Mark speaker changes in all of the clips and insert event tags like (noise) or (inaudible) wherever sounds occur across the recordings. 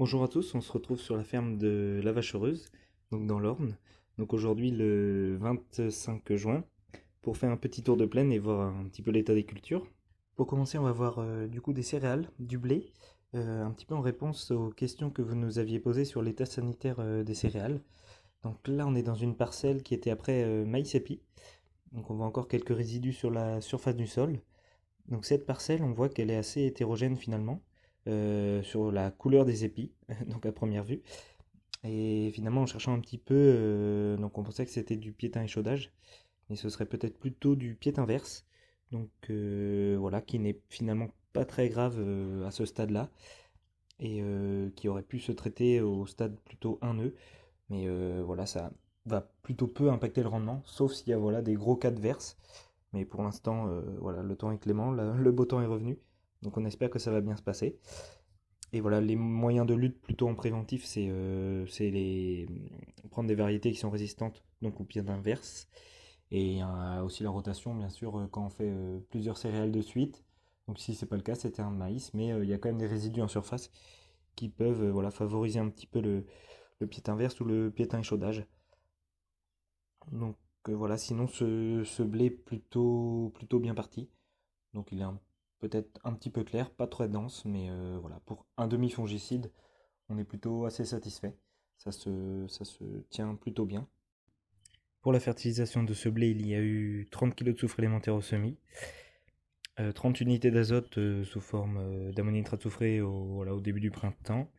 Speaker 1: Bonjour à tous, on se retrouve sur la ferme de La Vachereuse, donc dans l'Orne. Donc aujourd'hui le 25 juin, pour faire un petit tour de plaine et voir un petit peu l'état des cultures. Pour commencer, on va voir euh, du coup des céréales, du blé, euh, un petit peu en réponse aux questions que vous nous aviez posées sur l'état sanitaire euh, des céréales. Donc là, on est dans une parcelle qui était après maïs Donc on voit encore quelques résidus sur la surface du sol. Donc cette parcelle, on voit qu'elle est assez hétérogène finalement. Euh, sur la couleur des épis, (laughs) donc à première vue. Et finalement, en cherchant un petit peu, euh, donc on pensait que c'était du piétin échaudage, mais ce serait peut-être plutôt du piétin inverse. Donc euh, voilà, qui n'est finalement pas très grave à ce stade-là, et qui aurait pu se traiter au stade plutôt 1 nœud Mais voilà, ça va plutôt peu impacter le rendement, sauf s'il y a voilà, des gros cas verse Mais pour l'instant, voilà, le temps est clément, (laughs) le beau temps est revenu. Donc on espère que ça va bien se passer. Et voilà, les moyens de lutte plutôt en préventif, c'est euh, les... prendre des variétés qui sont résistantes, donc au pied d'inverse. Et euh, aussi la rotation, bien sûr, euh, quand on fait plusieurs céréales de suite. Donc si c'est pas le cas, c'était un maïs, mais il y a quand même des résidus en surface qui peuvent voilà, favoriser un petit peu le, le pied inverse ou le piétin échaudage. Donc voilà, sinon ce, ce blé plutôt plutôt bien parti. Donc il est un peut-être un petit peu clair, pas trop dense, mais euh, voilà, pour un demi-fongicide, on est plutôt assez satisfait. Ça se, ça se tient plutôt bien. Pour la fertilisation de ce blé, il y a eu 30 kg de soufre élémentaire au semis, 30 euh, unités d'azote euh, sous forme nitrate soufré au, voilà, au début du printemps,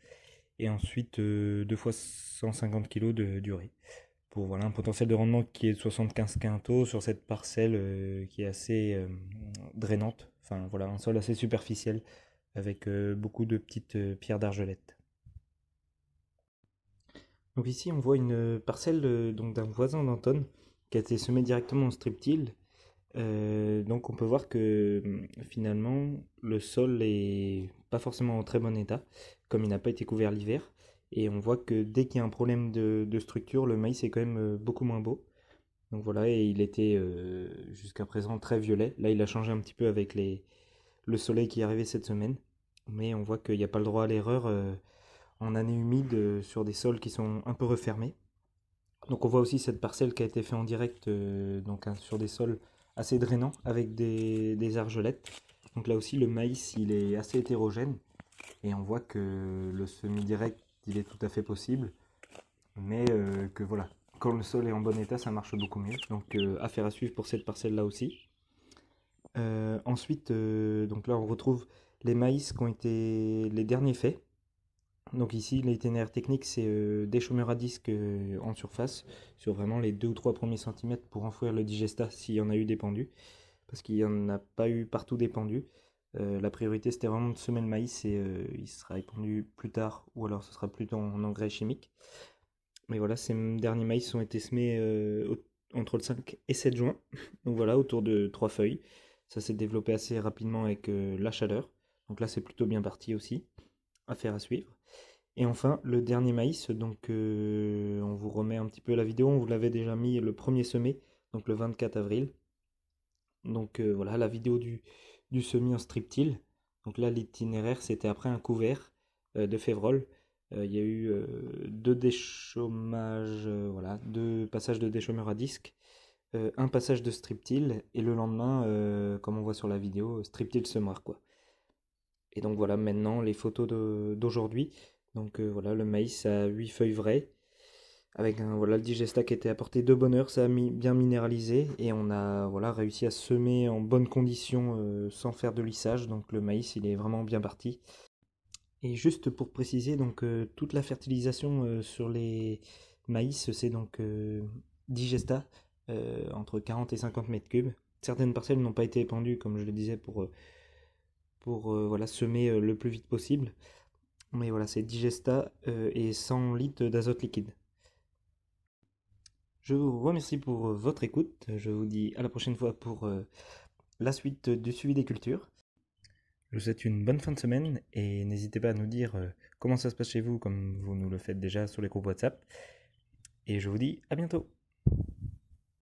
Speaker 1: et ensuite 2 fois 150 kg de durée. Pour voilà, un potentiel de rendement qui est de 75 quintaux sur cette parcelle qui est assez drainante Enfin voilà, un sol assez superficiel avec euh, beaucoup de petites euh, pierres d'argelette. Donc ici on voit une euh, parcelle donc d'un voisin d'Anton qui a été semé directement en striptil. donc on peut voir que mm, finalement le sol n'est pas forcément en très bon état, comme il n'a pas été couvert l'hiver. Et on voit que dès qu'il y a un problème de, de, structure, le maïs est quand même beaucoup moins beau. Donc voilà, et il était euh, jusqu'à présent très violet. Là, il a changé un petit peu avec les... le soleil qui est arrivé cette semaine. Mais on voit qu'il n'y a pas le droit à l'erreur euh, en année humide euh, sur des sols qui sont un peu refermés. Donc on voit aussi cette parcelle qui a été faite en direct donc, hein, sur des sols assez drainants avec des... des, argelettes. Donc là aussi, le maïs, il est assez hétérogène. Et on voit que le semi-direct, il est tout à fait possible. Mais que voilà, le sol est en bon état, ça marche beaucoup mieux. Donc euh, affaire à suivre pour cette parcelle-là aussi. Euh, ensuite, euh, donc là, on retrouve les maïs qui ont été les derniers faits. Donc ici, l'itinéraire technique, c'est des chômeurs à disque en surface, sur vraiment les deux ou trois premiers centimètres pour enfouir le digesta s'il y en a eu des parce qu'il n'y en a pas eu partout des la priorité c'était vraiment de semer le maïs et il sera épandu plus tard ou alors ce sera plutôt en engrais chimique. Mais voilà, ces derniers maïs ont été semés euh, entre le 5 et 7 juin. (laughs) Donc voilà, autour de trois feuilles. Ça s'est développé assez rapidement avec euh, la chaleur. Donc là, c'est plutôt bien parti aussi. Affaire à suivre. Et enfin, le dernier maïs. Donc euh, on vous remet un petit peu la vidéo. On vous l'avait déjà mis le premier semé, donc le 24 avril. Donc voilà, la vidéo du, du semis en till. Donc là, l'itinéraire, c'était après un couvert de févrole. Euh, il y a eu euh, deux déchômages, euh, voilà, deux passages de déchômeurs à disque, un passage de striptil, et le lendemain, comme on voit sur la vidéo, striptil se meurt quoi. Et donc voilà, maintenant les photos d'aujourd'hui. Donc voilà, le maïs à 8 feuilles vraies. Avec voilà, le digesta qui était apporté de heure, ça a bien minéralisé. Et on a voilà, réussi à semer en bonne condition sans faire de lissage. Donc le maïs, il est vraiment bien parti. Et juste pour préciser, donc euh, toute la fertilisation euh, sur les maïs, c'est donc euh, digesta entre 40 et 50 mètres cubes. Certaines parcelles n'ont pas été épandues, comme je le disais, pour, pour voilà, semer le plus vite possible. Mais voilà, c'est digesta et 100 litres d'azote liquide. Je vous remercie pour votre écoute. Je vous dis à la prochaine fois pour la suite du suivi des cultures. Je vous souhaite une bonne fin de semaine et n'hésitez pas à nous dire euh, comment ça se passe chez vous, comme vous nous le faites déjà sur les groupes WhatsApp. Et je vous dis à bientôt.